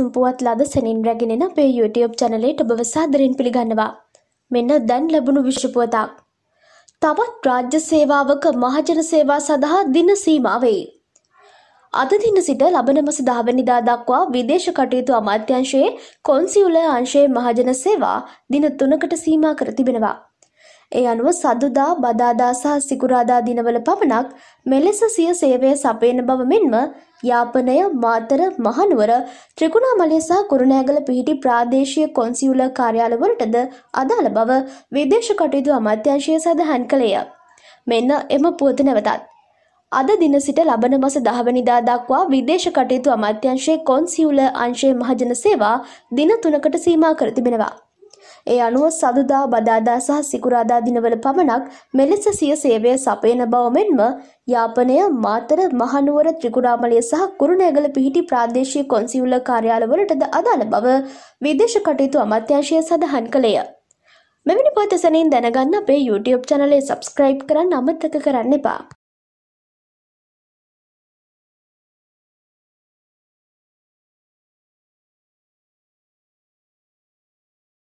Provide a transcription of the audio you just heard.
සුම්පුවත් ලද සැනින් රැගෙනෙන අපේ YouTube චැනලයට ඔබව සාදරයෙන් පිළිගන්නවා. මෙන්න දැන් ලැබුණු විශ්වපුවතක්. තවත් රාජ්‍ය සේවාවක මහජන සේවා සඳහා දින සීමාවේ. අද දින සිට ලබන මස දහවැනිදා දක්වා විදේශ කටයුතු අමාත්‍යංශයේ කොන්සියුල අංශයේ මහජන සේවා දින තුනකට සීමා කර තිබෙනවා. ඒ අනුව සදුදා බදාදා සහ සිකුරාදා දිනවල පමණක් මෙලෙස සිය සේවය සපයන බව මෙන්ම යාපනය මාතර මහනුවර ත්‍රිකුණාමලය සහ කුරුණෑගල පිහිටි ප්‍රාදේශීය කොන්සියුලර් කාර්යාලවලටද අදාළ බව විදේශ කටයුතු අමාත්‍යංශය සඳහන් කළේය. මෙන්න එම පුවත නැවතත්. අද දින සිට ලබන මස දහවනිදා දක්වා විදේශ කටයුතු අමාත්‍යංශයේ කොන්සියුලර් අංශයේ මහජන සේවා දින තුනකට සීමා කර තිබෙනවා. ඒ අනුව සදුදා බදාදා සහ සිකුරාදා දිනවල පමණක් මෙලෙස සිය සේවය සපයන බව මෙන්ම යාපනය මාතර මහනුවර ත්‍රිකුණාමලය සහ කුරුණෑගල පිහිටි ප්‍රාදේශීය කොන්සියුල කාර්යාලවලටද අදාළ බව විදේශ කටයුතු අමාත්‍යාංශය සඳහන් කළේය. මෙවැනි පොතසනින් දැනගන්න අපේ YouTube චැනලේ සබස්ක්‍රයිබ් කරන්න අමතක කරන්න එපා.